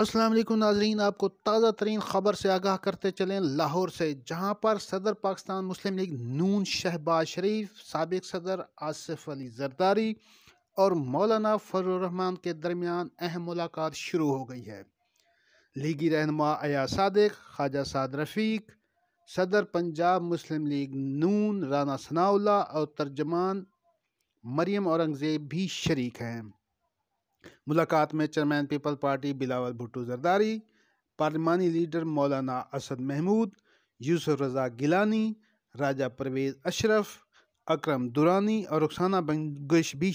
असलम नाजरीन आपको ताज़ा तरीन ख़बर से आगाह करते चलें लाहौर से जहां पर सदर पाकिस्तान मुस्लिम लीग नून शहबाज शरीफ सबक सदर आसिफ अली जरदारी और मौलाना फजलरहमान के दरमियान अहम मुलाकात शुरू हो गई है लीगी रहनमा अया सदक ख्वाजा साद रफ़ीक सदर पंजाब मुस्लिम लीग नून राना सनाउल्ला और तर्जमान मरियम औरंगज़ेब भी शरीक हैं मुलाकात में chairman people party Bilawal Bhutto Zardari पार्लिमानी लीडर मौलाना असद महमूद यूसुफ रजा गिलानी राजा परवेज़ अशरफ अकरम दुरानी और रुखसाना बंगश भी